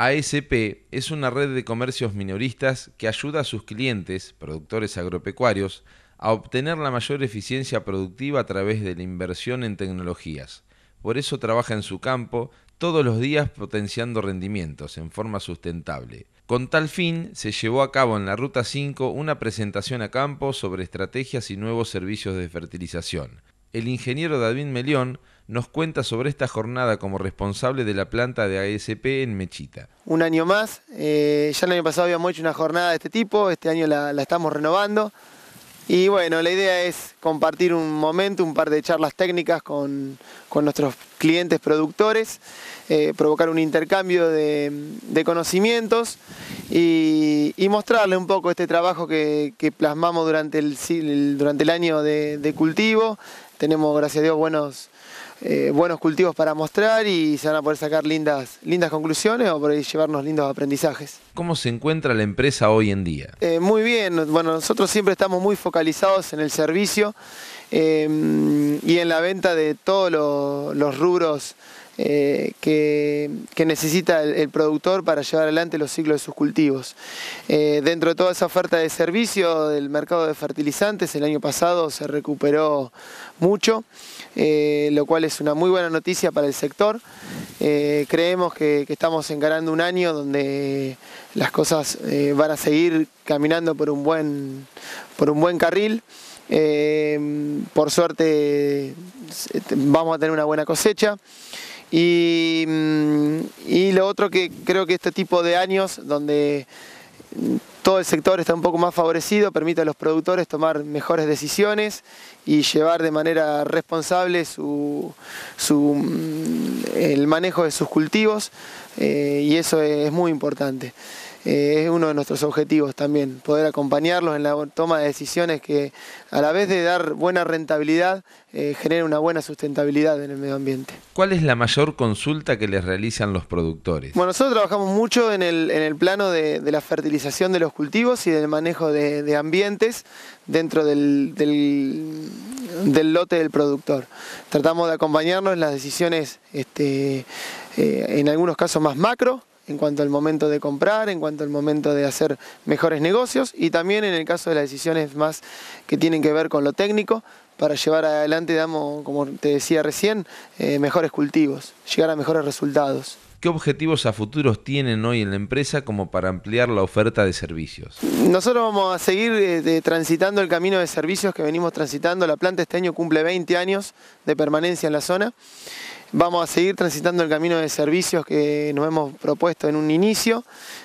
ASP es una red de comercios minoristas que ayuda a sus clientes, productores agropecuarios, a obtener la mayor eficiencia productiva a través de la inversión en tecnologías. Por eso trabaja en su campo todos los días potenciando rendimientos en forma sustentable. Con tal fin, se llevó a cabo en la Ruta 5 una presentación a campo sobre estrategias y nuevos servicios de fertilización. El ingeniero David Melión nos cuenta sobre esta jornada como responsable de la planta de ASP en Mechita. Un año más, eh, ya el año pasado habíamos hecho una jornada de este tipo, este año la, estamos renovando. Y bueno, la idea es compartir un momento, un par de charlas técnicas con, nuestros clientes productores, eh, provocar un intercambio de, conocimientos y, mostrarle un poco este trabajo que, plasmamos durante el, año de, cultivo. Tenemos, gracias a Dios, buenos, eh, buenos cultivos para mostrar y se van a poder sacar lindas, lindas conclusiones o por llevarnos lindos aprendizajes. ¿Cómo se encuentra la empresa hoy en día? Eh, muy bien, bueno, nosotros siempre estamos muy focalizados en el servicio eh, y en la venta de todos los rubros que, necesita el, productor para llevar adelante los ciclos de sus cultivos. dentro de toda esa oferta de servicio del mercado de fertilizantes, el año pasado se recuperó mucho. Eh, lo cual es una muy buena noticia para el sector. Eh, creemos que, estamos encarando un año donde las cosas eh, van a seguir caminando por un buen, por un buen carril. por suerte vamos a tener una buena cosecha. Mm, y lo otro que creo que este tipo de años donde todo el sector está un poco más favorecido, permite a los productores tomar mejores decisiones y llevar de manera responsable mm, el manejo de sus cultivos eh, y eso es muy importante. Eh, es uno de nuestros objetivos también, poder acompañarlos en la toma de decisiones que a la vez de dar buena rentabilidad, eh, generen una buena sustentabilidad en el medio ambiente. ¿Cuál es la mayor consulta que les realizan los productores? Bueno, nosotros trabajamos mucho en el, plano de, la fertilización de los cultivos y del manejo de, ambientes dentro del, lote del productor. Tratamos de acompañarnos en las decisiones, este, eh, en algunos casos más macro, en cuanto al momento de comprar, en cuanto al momento de hacer mejores negocios y también en el caso de las decisiones más que tienen que ver con lo técnico, para llevar adelante, como te decía recién, eh, mejores cultivos, llegar a mejores resultados. ¿Qué objetivos a futuros tienen hoy en la empresa como para ampliar la oferta de servicios? Nosotros vamos a seguir este, transitando el camino de servicios que venimos transitando. La planta este año cumple 20 años de permanencia en la zona. Vamos a seguir transitando el camino de servicios que nos hemos propuesto en un inicio.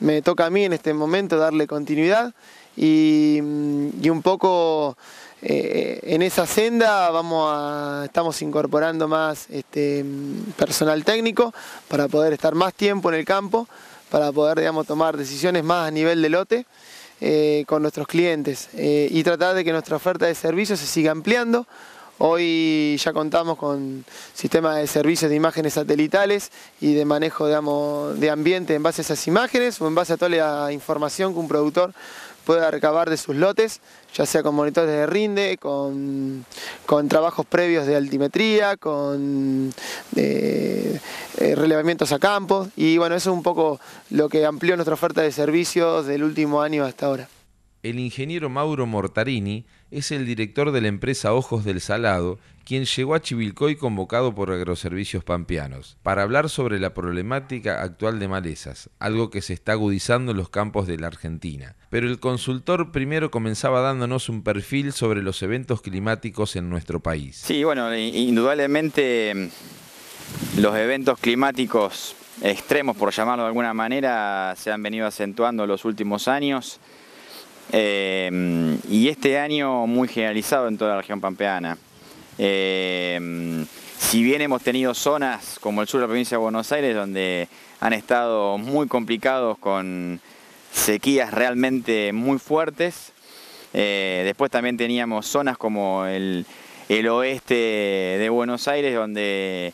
Me toca a mí en este momento darle continuidad y un poco eh, en esa senda vamos estamos incorporando más este, personal técnico para poder estar más tiempo en el campo, para poder tomar decisiones más a nivel de lote eh, con nuestros clientes eh, y tratar de que nuestra oferta de servicios se siga ampliando. Hoy ya contamos con sistemas de servicios de imágenes satelitales y de manejo de ambiente en base a esas imágenes o en base a toda la información que un productor pueda recabar de sus lotes, ya sea con monitores de rinde, con, trabajos previos de altimetría, con eh, eh, relevamientos a campo y bueno, eso es un poco lo que amplió nuestra oferta de servicios del último año hasta ahora el ingeniero Mauro Mortarini es el director de la empresa Ojos del Salado, quien llegó a Chivilcoy convocado por Agroservicios Pampeanos, para hablar sobre la problemática actual de malezas, algo que se está agudizando en los campos de la Argentina. Pero el consultor primero comenzaba dándonos un perfil sobre los eventos climáticos en nuestro país. Sí, bueno, indudablemente los eventos climáticos extremos, por llamarlo de alguna manera, se han venido acentuando en los últimos años. Em, y este año muy generalizado en toda la región pampeana. Em, si bien hemos tenido zonas como el sur de la provincia de Buenos Aires donde han estado muy complicados con sequías realmente muy fuertes, eh, después también teníamos zonas como el, oeste de Buenos Aires donde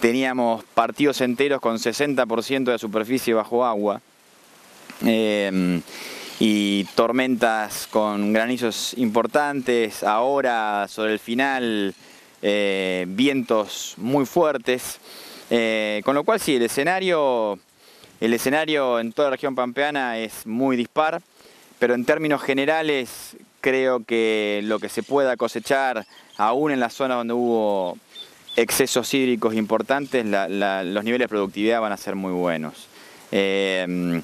teníamos partidos enteros con 60% de superficie bajo agua. Em, y tormentas con granizos importantes, ahora sobre el final eh, vientos muy fuertes, eh, con lo cual sí, el escenario, el escenario en toda la región pampeana es muy dispar, pero en términos generales creo que lo que se pueda cosechar, aún en la zona donde hubo excesos hídricos importantes, los niveles de productividad van a ser muy buenos. Eh,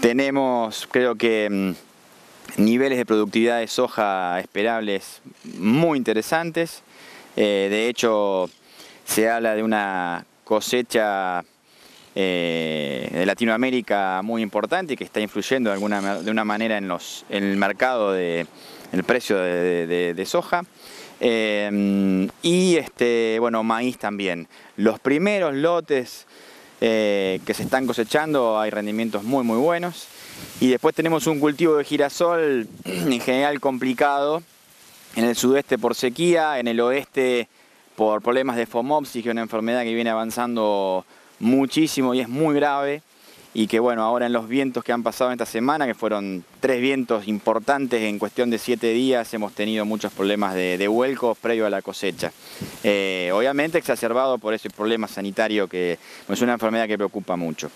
tenemos, creo que, mm, niveles de productividad de soja esperables muy interesantes. Eh, de hecho, se habla de una cosecha eh, de Latinoamérica muy importante que está influyendo de, alguna, de una manera en, los, en el mercado de el precio de, soja. Eh, mm, y este, bueno, maíz también. Los primeros lotes eh, que se están cosechando, hay rendimientos muy muy buenos. Y después tenemos un cultivo de girasol en general complicado, en el sudeste por sequía, en el oeste por problemas de fomopsis, que es una enfermedad que viene avanzando muchísimo y es muy grave y que bueno, ahora en los vientos que han pasado esta semana, que fueron tres vientos importantes en cuestión de siete días, hemos tenido muchos problemas de, huelcos vuelcos previo a la cosecha. Eh, obviamente exacerbado por ese problema sanitario que es una enfermedad que preocupa mucho.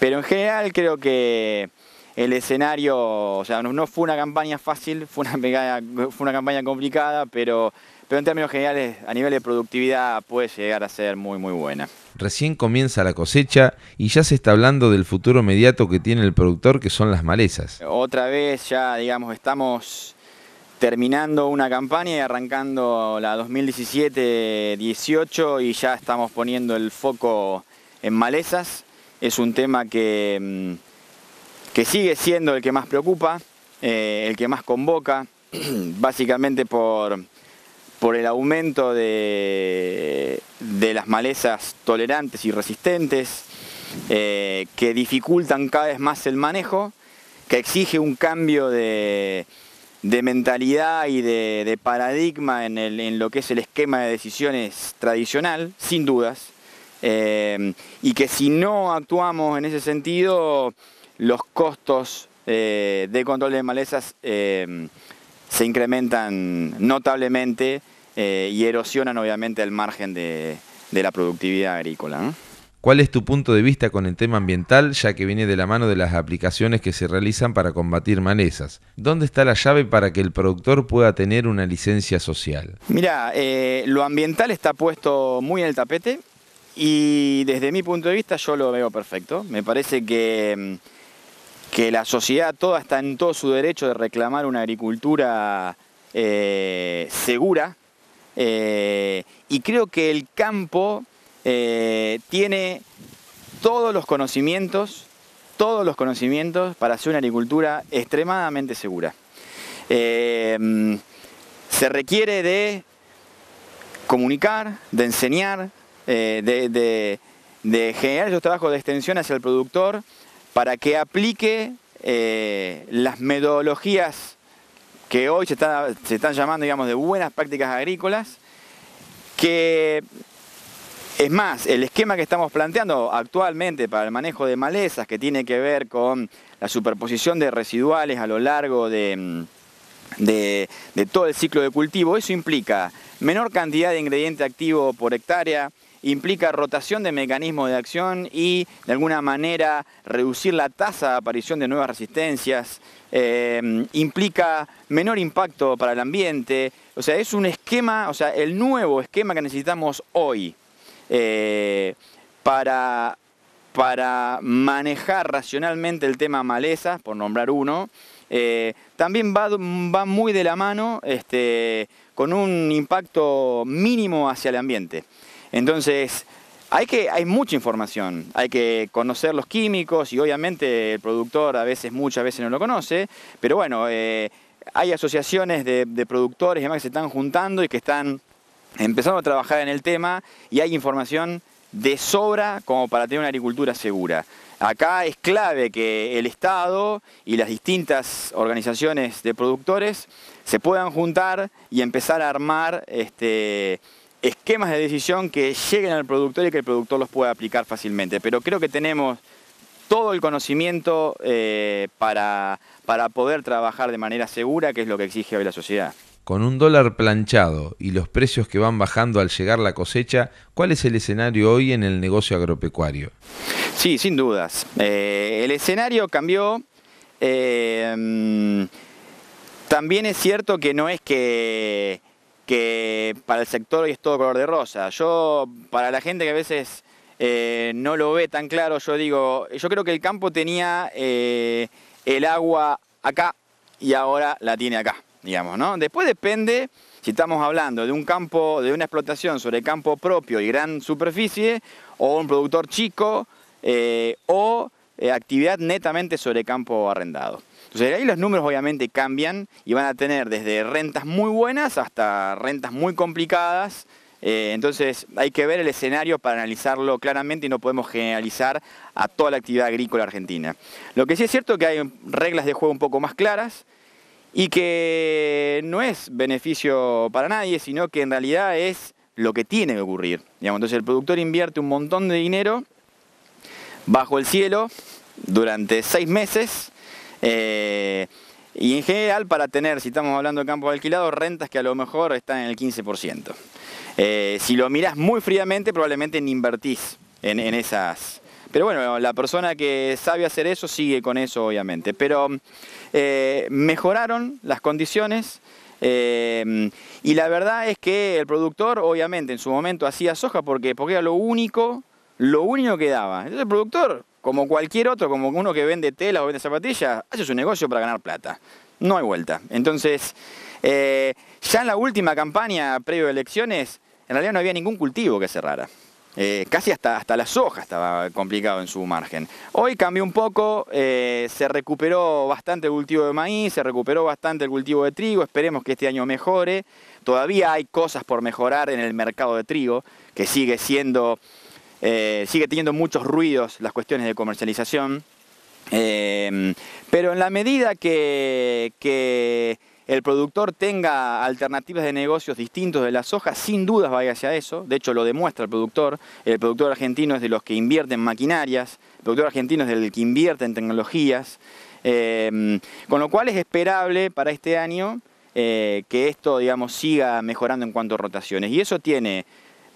Pero en general creo que el escenario, o sea, no, fue una campaña fácil, fue una, una campaña complicada, pero, pero en términos generales a nivel de productividad puede llegar a ser muy muy buena. Recién comienza la cosecha y ya se está hablando del futuro inmediato que tiene el productor, que son las malezas. Otra vez ya, digamos, estamos terminando una campaña y arrancando la 2017-18 y ya estamos poniendo el foco en malezas. Es un tema que, mm, que sigue siendo el que más preocupa, eh, el que más convoca, básicamente por por el aumento de, las malezas tolerantes y resistentes eh, que dificultan cada vez más el manejo, que exige un cambio de, mentalidad y de, paradigma en, lo que es el esquema de decisiones tradicional, sin dudas, eh, y que si no actuamos en ese sentido, los costos eh, de control de malezas se incrementan notablemente eh, y erosionan obviamente el margen de, la productividad agrícola. ¿Cuál es tu punto de vista con el tema ambiental, ya que viene de la mano de las aplicaciones que se realizan para combatir malezas? ¿Dónde está la llave para que el productor pueda tener una licencia social? Mira, eh, lo ambiental está puesto muy en el tapete y desde mi punto de vista yo lo veo perfecto. Me parece que mm, que la sociedad toda está en todo su derecho de reclamar una agricultura eh, segura eh, y creo que el campo eh, tiene todos los conocimientos, todos los conocimientos para hacer una agricultura extremadamente segura. se requiere de comunicar, de enseñar, de, de generar esos trabajos de extensión hacia el productor, para que aplique eh, las metodologías que hoy se, están llamando, digamos, de buenas prácticas agrícolas, que es más, el esquema que estamos planteando actualmente para el manejo de malezas, que tiene que ver con la superposición de residuales a lo largo de todo el ciclo de cultivo, eso implica menor cantidad de ingrediente activo por hectárea, implica rotación de mecanismos de acción y de alguna manera reducir la tasa de aparición de nuevas resistencias, eh, implica menor impacto para el ambiente, o sea, es un esquema, o sea, el nuevo esquema que necesitamos hoy eh, para, manejar racionalmente el tema malezas por nombrar uno, eh, también va, muy de la mano este, con un impacto mínimo hacia el ambiente. Entonces, hay, que, hay mucha información, hay que conocer los químicos y obviamente el productor a veces, muchas veces no lo conoce, pero bueno, eh, hay asociaciones de, productores y demás que se están juntando y que están empezando a trabajar en el tema y hay información de sobra como para tener una agricultura segura. Acá es clave que el Estado y las distintas organizaciones de productores se puedan juntar y empezar a armar este, esquemas de decisión que lleguen al productor y que el productor los pueda aplicar fácilmente. Pero creo que tenemos todo el conocimiento eh, para, para poder trabajar de manera segura, que es lo que exige hoy la sociedad. Con un dólar planchado y los precios que van bajando al llegar la cosecha, ¿cuál es el escenario hoy en el negocio agropecuario? Sí, sin dudas. Eh, el escenario cambió. Eh, mm, también es cierto que no es que que para el sector hoy es todo color de rosa. Yo, para la gente que a veces eh, no lo ve tan claro, yo digo, yo creo que el campo tenía eh, el agua acá y ahora la tiene acá, digamos, ¿no? Después depende, si estamos hablando de un campo, de una explotación sobre campo propio y gran superficie, o un productor chico, eh, o actividad netamente sobre campo arrendado. Entonces ahí los números obviamente cambian y van a tener desde rentas muy buenas hasta rentas muy complicadas. Eh, entonces hay que ver el escenario para analizarlo claramente y no podemos generalizar a toda la actividad agrícola argentina. Lo que sí es cierto es que hay reglas de juego un poco más claras y que no es beneficio para nadie, sino que en realidad es lo que tiene que ocurrir. entonces el productor invierte un montón de dinero bajo el cielo durante seis meses eh, y en general para tener, si estamos hablando de campos alquilado, rentas que a lo mejor están en el 15%. Eh, si lo mirás muy fríamente, probablemente ni invertís en, esas... Pero bueno, la persona que sabe hacer eso sigue con eso, obviamente. Pero eh, mejoraron las condiciones. y la verdad es que el productor, obviamente, en su momento hacía soja porque, porque era lo único, lo único que daba. Entonces el productor como cualquier otro, como uno que vende tela o vende zapatillas, hace su negocio para ganar plata. No hay vuelta. Entonces, eh, ya en la última campaña previo a elecciones, en realidad no había ningún cultivo que cerrara. Eh, casi hasta, hasta la soja estaba complicado en su margen. Hoy cambió un poco, eh, se recuperó bastante el cultivo de maíz, se recuperó bastante el cultivo de trigo, esperemos que este año mejore. Todavía hay cosas por mejorar en el mercado de trigo, que sigue siendo eh, sigue teniendo muchos ruidos las cuestiones de comercialización. Eh, pero en la medida que, el productor tenga alternativas de negocios distintos de la soja, sin dudas vaya hacia eso. De hecho, lo demuestra el productor. El productor argentino es de los que invierten en maquinarias, el productor argentino es del que invierte en tecnologías. Eh, con lo cual es esperable para este año que esto digamos, siga mejorando en cuanto a rotaciones. Y eso tiene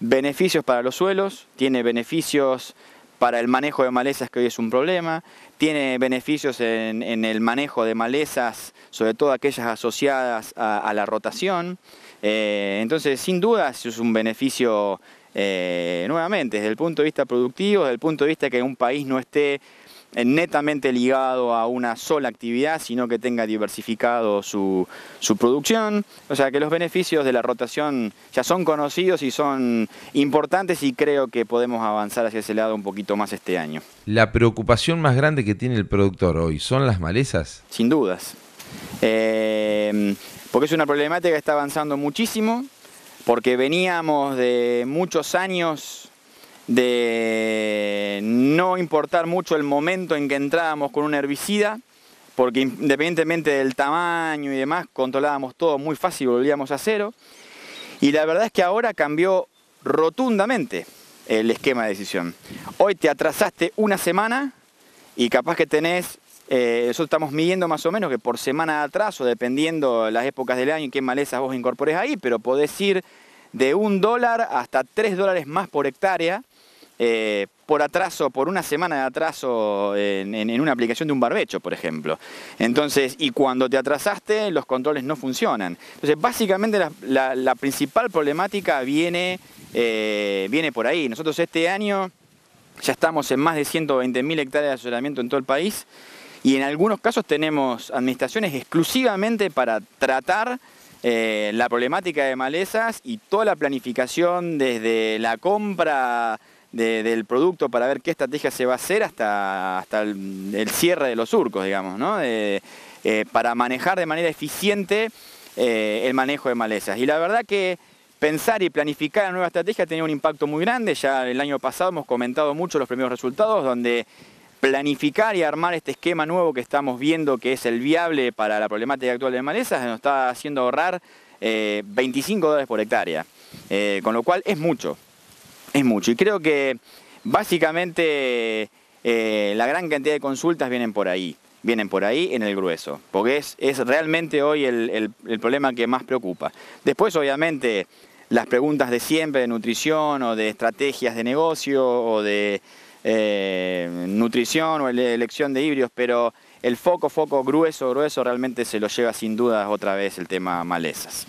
beneficios para los suelos, tiene beneficios para el manejo de malezas que hoy es un problema, tiene beneficios en, el manejo de malezas, sobre todo aquellas asociadas a, la rotación. Eh, entonces, sin duda, es un beneficio eh, nuevamente desde el punto de vista productivo, desde el punto de vista que un país no esté eh, netamente ligado a una sola actividad, sino que tenga diversificado su, producción. O sea que los beneficios de la rotación ya son conocidos y son importantes y creo que podemos avanzar hacia ese lado un poquito más este año. ¿La preocupación más grande que tiene el productor hoy son las malezas? Sin dudas. Eh, porque es una problemática que está avanzando muchísimo, porque veníamos de muchos años de no importar mucho el momento en que entrábamos con un herbicida, porque independientemente del tamaño y demás, controlábamos todo muy fácil, y volvíamos a cero. Y la verdad es que ahora cambió rotundamente el esquema de decisión. Hoy te atrasaste una semana y capaz que tenés, eso eh, estamos midiendo más o menos que por semana de atraso, dependiendo las épocas del año y qué malezas vos incorpores ahí, pero podés ir de un dólar hasta tres dólares más por hectárea eh, por atraso, por una semana de atraso en, una aplicación de un barbecho, por ejemplo. Entonces, y cuando te atrasaste, los controles no funcionan. Entonces, básicamente la, principal problemática viene, eh, viene por ahí. Nosotros este año ya estamos en más de 120.000 hectáreas de asesoramiento en todo el país y en algunos casos tenemos administraciones exclusivamente para tratar eh, la problemática de malezas y toda la planificación desde la compra del producto para ver qué estrategia se va a hacer hasta, hasta el, cierre de los surcos, digamos, ¿no? Eh, para manejar de manera eficiente eh, el manejo de malezas. Y la verdad que pensar y planificar la nueva estrategia tenía un impacto muy grande. Ya el año pasado hemos comentado mucho los primeros resultados, donde planificar y armar este esquema nuevo que estamos viendo que es el viable para la problemática actual de malezas nos está haciendo ahorrar 25 eh, dólares por hectárea, con lo cual es mucho es mucho. Y creo que básicamente eh, la gran cantidad de consultas vienen por ahí, vienen por ahí en el grueso, porque es, es realmente hoy el, problema que más preocupa. Después, obviamente, las preguntas de siempre de nutrición o de estrategias de negocio o de eh, nutrición o elección de híbridos, pero el foco, foco grueso, grueso realmente se lo lleva sin duda otra vez el tema malezas.